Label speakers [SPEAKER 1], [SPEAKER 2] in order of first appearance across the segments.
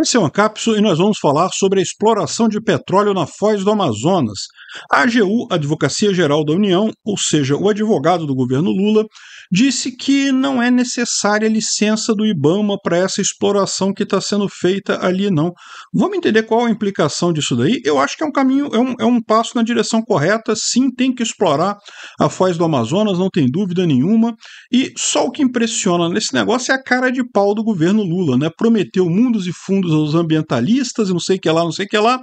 [SPEAKER 1] Esse é um capso e nós vamos falar sobre a exploração de petróleo na Foz do Amazonas. A AGU, Advocacia Geral da União, ou seja, o advogado do governo Lula, disse que não é necessária licença do IBAMA para essa exploração que está sendo feita ali, não. Vamos entender qual a implicação disso daí? Eu acho que é um caminho, é um, é um passo na direção correta, sim, tem que explorar a foz do Amazonas, não tem dúvida nenhuma. E só o que impressiona nesse negócio é a cara de pau do governo Lula, né? Prometeu mundos e fundos aos ambientalistas, não sei o que lá, não sei o que lá.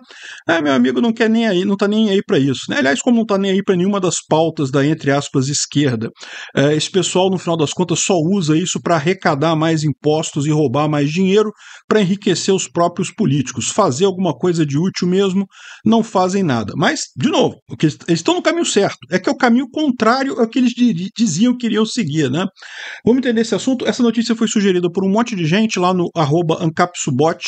[SPEAKER 1] Ah, meu amigo não quer nem aí, não está nem aí para isso, né? Aliás, como não está nem aí para nenhuma das pautas da, entre aspas, esquerda, é, esse pessoal pessoal, no final das contas, só usa isso para arrecadar mais impostos e roubar mais dinheiro para enriquecer os próprios políticos. Fazer alguma coisa de útil mesmo, não fazem nada. Mas, de novo, eles estão no caminho certo. É que é o caminho contrário ao que eles diziam que iriam seguir, né? Vamos entender esse assunto. Essa notícia foi sugerida por um monte de gente lá no ancapsubot,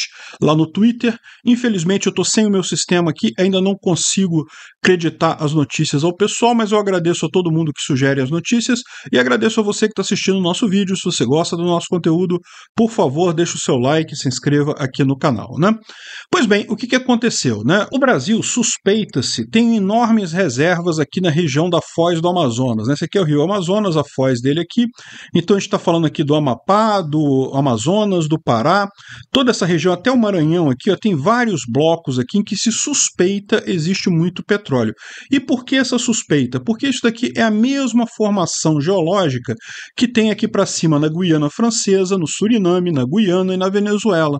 [SPEAKER 1] lá no Twitter. Infelizmente, eu estou sem o meu sistema aqui, ainda não consigo acreditar as notícias ao pessoal, mas eu agradeço a todo mundo que sugere as notícias e agradeço agradeço a você que está assistindo o nosso vídeo. Se você gosta do nosso conteúdo, por favor, deixe o seu like e se inscreva aqui no canal. Né? Pois bem, o que, que aconteceu? Né? O Brasil, suspeita-se, tem enormes reservas aqui na região da Foz do Amazonas. Né? Esse aqui é o Rio Amazonas, a foz dele aqui. Então a gente está falando aqui do Amapá, do Amazonas, do Pará, toda essa região, até o Maranhão aqui, ó, tem vários blocos aqui em que se suspeita existe muito petróleo. E por que essa suspeita? Porque isso daqui é a mesma formação geológica que tem aqui para cima na Guiana Francesa, no Suriname, na Guiana e na Venezuela.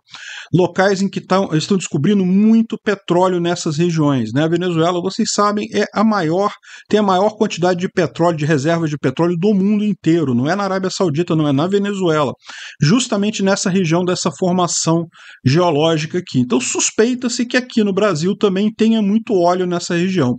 [SPEAKER 1] Locais em que tão, estão descobrindo muito petróleo nessas regiões. Né? A Venezuela, vocês sabem, é a maior, tem a maior quantidade de petróleo, de reservas de petróleo do mundo inteiro. Não é na Arábia Saudita, não é na Venezuela. Justamente nessa região dessa formação geológica aqui. Então suspeita-se que aqui no Brasil também tenha muito óleo nessa região.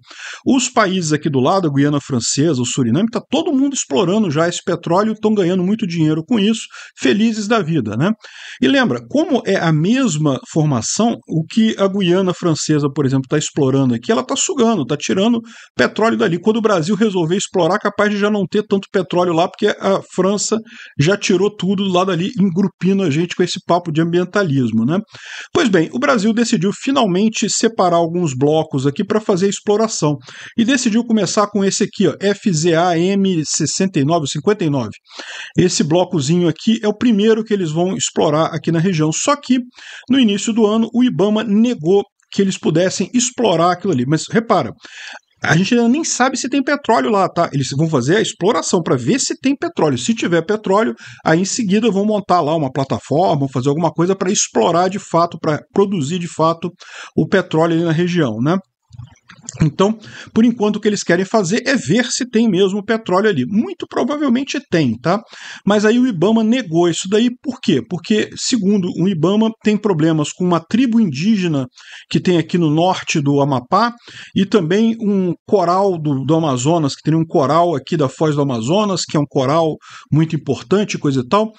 [SPEAKER 1] Os países aqui do lado, a Guiana Francesa, o Suriname, está todo mundo explorando já esse petróleo estão ganhando muito dinheiro com isso, felizes da vida. Né? E lembra, como é a mesma formação, o que a Guiana Francesa, por exemplo, está explorando aqui, ela está sugando, está tirando petróleo dali. Quando o Brasil resolver explorar, capaz de já não ter tanto petróleo lá, porque a França já tirou tudo lá dali, engrupindo a gente com esse papo de ambientalismo. Né? Pois bem, o Brasil decidiu finalmente separar alguns blocos aqui para fazer exploração e decidiu começar com esse aqui, ó, FZAM 69, 59. Esse blocozinho aqui é o primeiro que eles vão explorar aqui na região. Só que no início do ano o Ibama negou que eles pudessem explorar aquilo ali. Mas repara, a gente ainda nem sabe se tem petróleo lá, tá? Eles vão fazer a exploração para ver se tem petróleo. Se tiver petróleo, aí em seguida vão montar lá uma plataforma, vão fazer alguma coisa para explorar de fato, para produzir de fato o petróleo ali na região, né? Então, por enquanto, o que eles querem fazer é ver se tem mesmo petróleo ali. Muito provavelmente tem, tá? Mas aí o Ibama negou isso daí, por quê? Porque, segundo o Ibama, tem problemas com uma tribo indígena que tem aqui no norte do Amapá e também um coral do, do Amazonas, que tem um coral aqui da Foz do Amazonas, que é um coral muito importante, coisa e tal.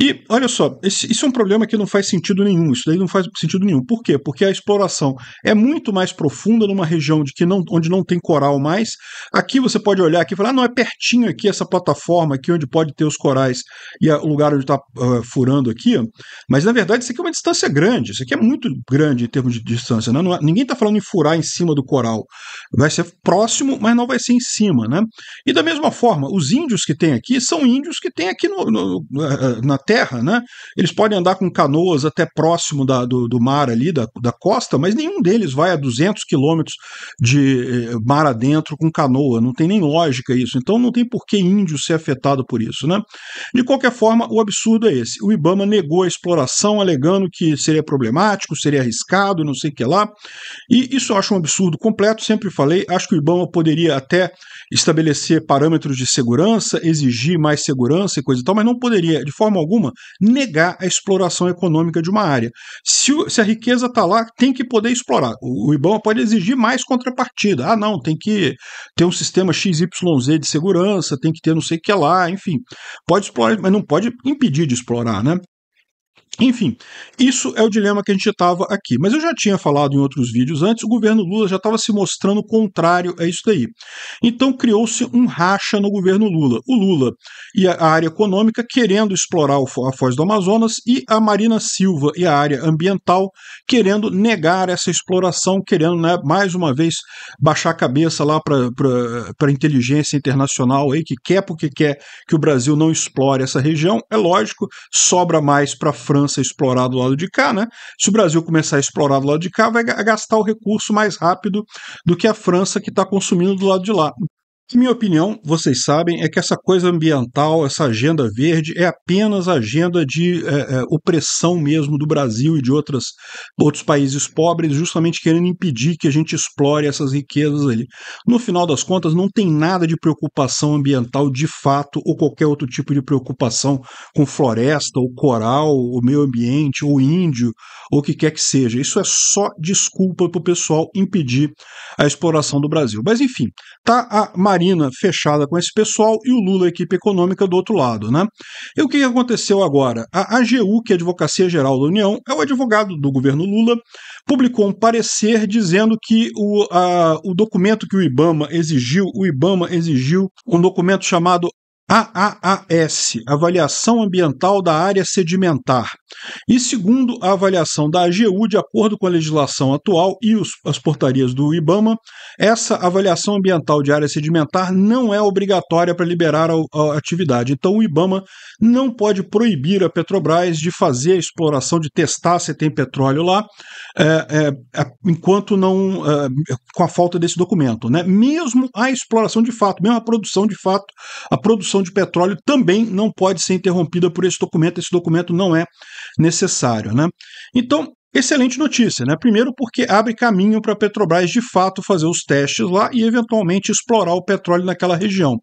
[SPEAKER 1] E olha só, esse, isso é um problema que não faz sentido nenhum. Isso daí não faz sentido nenhum. Por quê? Porque a exploração é muito mais profunda numa região de que não, onde não tem coral mais. Aqui você pode olhar aqui e falar, ah, não, é pertinho aqui essa plataforma aqui onde pode ter os corais e o lugar onde está uh, ah, furando aqui. Mas na verdade isso aqui é uma distância grande, isso aqui é muito grande em termos de distância. Né? Não, ninguém está falando em furar em cima do coral. Vai ser próximo, mas não vai ser em cima. Né? E da mesma forma, os índios que tem aqui são índios que tem aqui no, no, eh, eh, na terra. Né? Eles podem andar com canoas até próximo da, do, do mar ali, da, da costa, mas nenhum deles vai a 200 quilômetros de eh, mar adentro com canoa, não tem nem lógica isso. Então não tem por que índio ser afetado por isso, né? De qualquer forma, o absurdo é esse. O Ibama negou a exploração, alegando que seria problemático, seria arriscado, não sei o que lá. E isso eu acho um absurdo completo, sempre falei, acho que o Ibama poderia até estabelecer parâmetros de segurança, exigir mais segurança e coisa e tal, mas não poderia, de forma alguma, negar a exploração econômica de uma área. Se, se a riqueza está lá, tem que poder explorar. O, o Ibama pode exigir mais contra contrapartida. Ah, não, tem que ter um sistema XYZ de segurança, tem que ter não sei o que lá, enfim. Pode explorar, mas não pode impedir de explorar, né? Enfim, isso é o dilema que a gente estava aqui. Mas eu já tinha falado em outros vídeos antes, o governo Lula já estava se mostrando contrário a isso daí. Então criou-se um racha no governo Lula. O Lula e a área econômica querendo explorar a Foz do Amazonas e a Marina Silva e a área ambiental querendo negar essa exploração, querendo né, mais uma vez baixar a cabeça lá para a inteligência internacional aí, que quer porque quer que o Brasil não explore essa região. É lógico, sobra mais para a França França explorar do lado de cá, né? Se o Brasil começar a explorar do lado de cá, vai gastar o recurso mais rápido do que a França que está consumindo do lado de lá. Minha opinião, vocês sabem, é que essa coisa ambiental, essa agenda verde, é apenas agenda de é, é, opressão mesmo do Brasil e de outras, outros países pobres, justamente querendo impedir que a gente explore essas riquezas ali. No final das contas, não tem nada de preocupação ambiental de fato, ou qualquer outro tipo de preocupação com floresta, ou coral, ou meio ambiente, ou índio, ou o que quer que seja. Isso é só desculpa para o pessoal impedir a exploração do Brasil. Mas enfim, tá a Maria Marina fechada com esse pessoal e o Lula, a equipe econômica, do outro lado. Né? E o que aconteceu agora? A AGU, que é a Advocacia Geral da União, é o advogado do governo Lula, publicou um parecer dizendo que o, a, o documento que o Ibama exigiu, o Ibama exigiu um documento chamado AAAS, Avaliação Ambiental da Área Sedimentar, e segundo a avaliação da AGU, de acordo com a legislação atual e os, as portarias do IBAMA, essa avaliação ambiental de área sedimentar não é obrigatória para liberar a, a atividade. Então, o IBAMA não pode proibir a Petrobras de fazer a exploração, de testar se tem petróleo lá, é, é, é, enquanto não. É, com a falta desse documento. Né? Mesmo a exploração de fato, mesmo a produção de fato, a produção produção de petróleo também não pode ser interrompida por esse documento, esse documento não é necessário. Né? Então, Excelente notícia, né? Primeiro, porque abre caminho para a Petrobras de fato fazer os testes lá e eventualmente explorar o petróleo naquela região.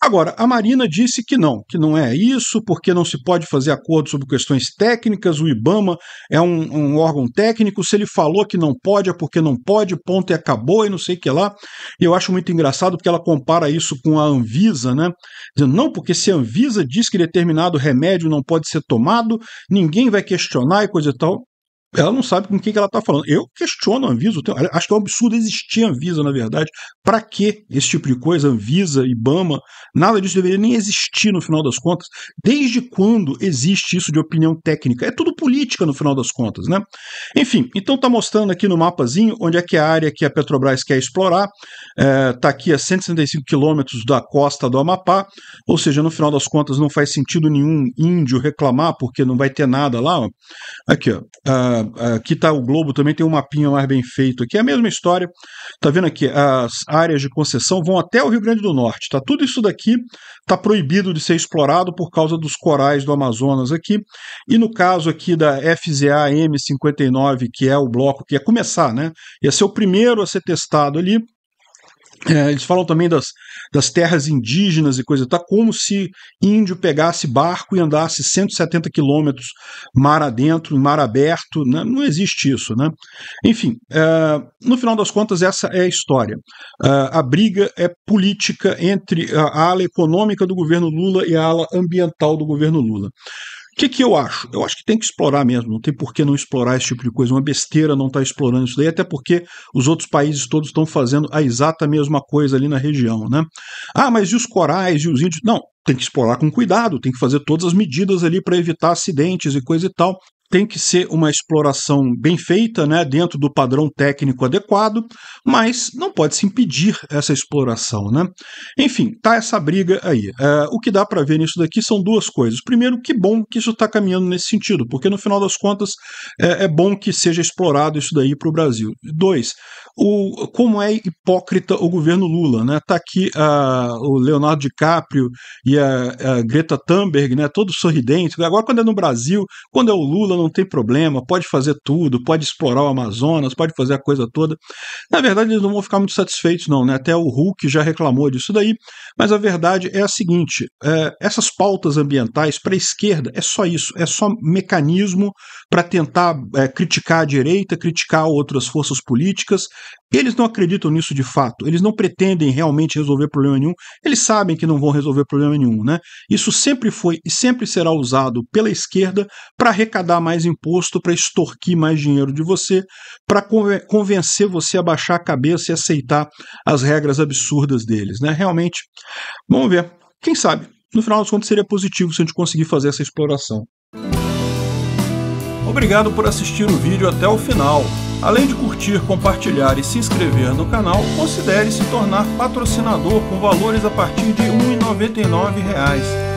[SPEAKER 1] Agora, a Marina disse que não, que não é isso, porque não se pode fazer acordo sobre questões técnicas, o IBAMA é um, um órgão técnico, se ele falou que não pode, é porque não pode, ponto e acabou, e não sei o que lá. E eu acho muito engraçado porque ela compara isso com a Anvisa, né? Dizendo, não, porque se a Anvisa diz que determinado remédio não pode ser tomado, ninguém vai questionar e coisa e tal ela não sabe com quem que ela está falando. Eu questiono a Anvisa, acho que é um absurdo existir a Anvisa, na verdade. Para que esse tipo de coisa, Anvisa, Ibama, nada disso deveria nem existir no final das contas. Desde quando existe isso de opinião técnica? É tudo política no final das contas, né? Enfim, então está mostrando aqui no mapazinho onde é que é a área que a Petrobras quer explorar. Está é, tá aqui a 165 quilômetros da costa do Amapá, ou seja, no final das contas não faz sentido nenhum índio reclamar porque não vai ter nada lá. Aqui, ó. Ah, ah, aqui está o Globo, também tem um mapinha mais bem feito aqui, é a mesma história. Tá vendo aqui, as áreas de concessão vão até o Rio Grande do Norte, tá? Tudo isso daqui está proibido de ser explorado por causa dos corais do Amazonas aqui. E no caso aqui da FZA M59, que é o bloco que ia começar, né? Ia ser o primeiro a ser testado ali. É, eles falam também das, das terras indígenas e coisa, tá como se índio pegasse barco e andasse 170 quilômetros mar adentro, em mar aberto, né? não existe isso, né? Enfim, é, no final das contas essa é a história. É, a briga é política entre a ala econômica do governo Lula e a ala ambiental do governo Lula. O que, que eu acho? Eu acho que tem que explorar mesmo, não tem por que não explorar esse tipo de coisa. Uma besteira não estar tá explorando isso daí, até porque os outros países todos estão fazendo a exata mesma coisa ali na região, né? Ah, mas e os corais e os índios? Não, tem que explorar com cuidado, tem que fazer todas as medidas ali para evitar acidentes e coisa e tal tem que ser uma exploração bem feita, né, dentro do padrão técnico adequado, mas não pode se impedir essa exploração, né? Enfim, tá essa briga aí. É, o que dá para ver nisso daqui são duas coisas. Primeiro, que bom que isso está caminhando nesse sentido, porque no final das contas é, é bom que seja explorado isso daí para o Brasil. Dois, o, como é hipócrita o governo Lula, né? Tá aqui a, o Leonardo DiCaprio e a, a Greta Thunberg, né? Todo sorridente. Agora quando é no Brasil, quando é o Lula não tem problema, pode fazer tudo, pode explorar o Amazonas, pode fazer a coisa toda. Na verdade, eles não vão ficar muito satisfeitos, não, né? Até o Hulk já reclamou disso daí, mas a verdade é a seguinte: é, essas pautas ambientais para a esquerda é só isso, é só mecanismo para tentar é, criticar a direita, criticar outras forças políticas. Eles não acreditam nisso de fato, eles não pretendem realmente resolver problema nenhum, eles sabem que não vão resolver problema nenhum, né? Isso sempre foi e sempre será usado pela esquerda para arrecadar mais imposto, para extorquir mais dinheiro de você, para convencer você a baixar a cabeça e aceitar as regras absurdas deles, né? Realmente, vamos ver. Quem sabe? No final das contas, seria positivo se a gente conseguir fazer essa exploração. Obrigado por assistir o vídeo até o final. Além de curtir, compartilhar e se inscrever no canal, considere se tornar patrocinador com valores a partir de R$ 1,99